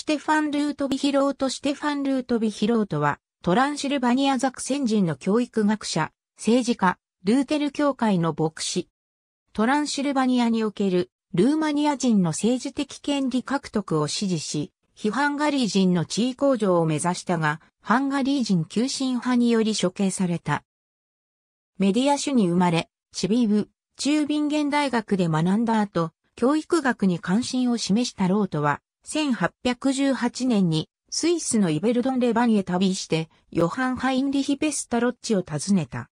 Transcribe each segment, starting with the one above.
ステファン・ルートビヒロート・ステファン・ルートビヒロートは、トランシルバニアザク先人の教育学者、政治家、ルーテル教会の牧師。トランシルバニアにおける、ルーマニア人の政治的権利獲得を支持し、非ハンガリー人の地位向上を目指したが、ハンガリー人急進派により処刑された。メディア種に生まれ、チビーブ、中ビンゲン大学で学んだ後、教育学に関心を示したロートは、1818年にスイスのイベルドン・レバニへ旅して、ヨハン・ハインリヒ・ペスタロッチを訪ねた。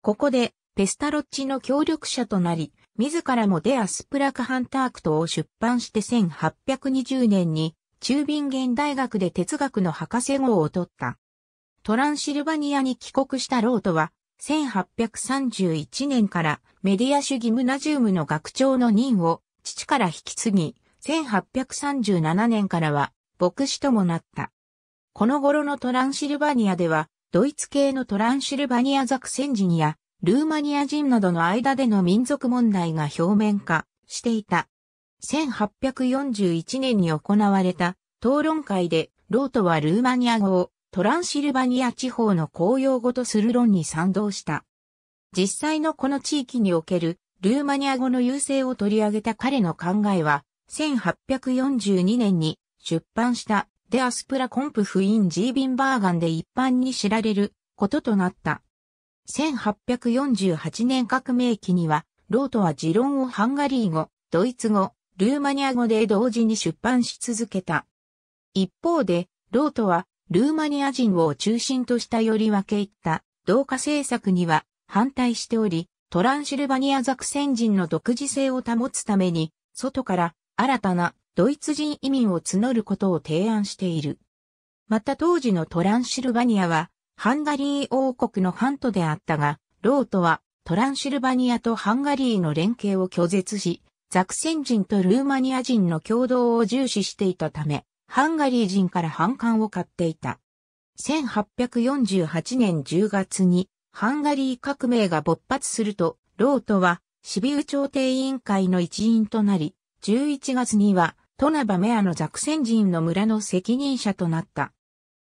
ここで、ペスタロッチの協力者となり、自らもデアスプラカハンタークトを出版して1820年に、中ゲ現大学で哲学の博士号を取った。トランシルバニアに帰国したロートは、1831年からメディア主義ムナジウムの学長の任を父から引き継ぎ、1837年からは牧師ともなった。この頃のトランシルバニアでは、ドイツ系のトランシルバニアザクセン人や、ルーマニア人などの間での民族問題が表面化していた。1841年に行われた討論会で、ロートはルーマニア語をトランシルバニア地方の公用語とする論に賛同した。実際のこの地域におけるルーマニア語の優勢を取り上げた彼の考えは、1842年に出版したデアスプラコンプフインジービンバーガンで一般に知られることとなった。1848年革命期には、ロートは持論をハンガリー語、ドイツ語、ルーマニア語で同時に出版し続けた。一方で、ロートは、ルーマニア人を中心としたより分け入った同化政策には反対しており、トランシルバニアザクセン人の独自性を保つために、外から新たなドイツ人移民を募ることを提案している。また当時のトランシルバニアは、ハンガリー王国のハントであったが、ロートはトランシルバニアとハンガリーの連携を拒絶し、ザクセン人とルーマニア人の共同を重視していたため、ハンガリー人から反感を買っていた。1848年10月にハンガリー革命が勃発すると、ロートはシビウ朝廷委員会の一員となり、11月には、トナバメアのザクセン人の村の責任者となった。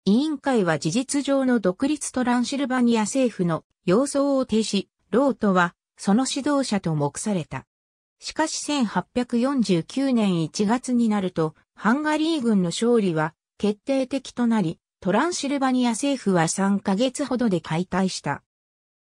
委員会は事実上の独立トランシルバニア政府の要相を停止、ロートはその指導者と目された。しかし1849年1月になると、ハンガリー軍の勝利は決定的となり、トランシルバニア政府は3ヶ月ほどで解体した。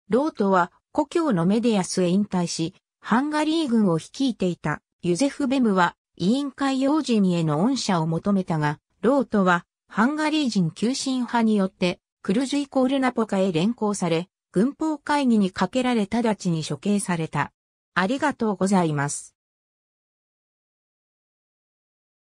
ロートは故郷のメディアスへ引退し、ハンガリー軍を率いていたユゼフ・ベムは委員会要人への恩赦を求めたが、ロートはハンガリー人急進派によってクルジュイコールナポカへ連行され、軍法会議にかけられ直ちに処刑された。ありがとうございます。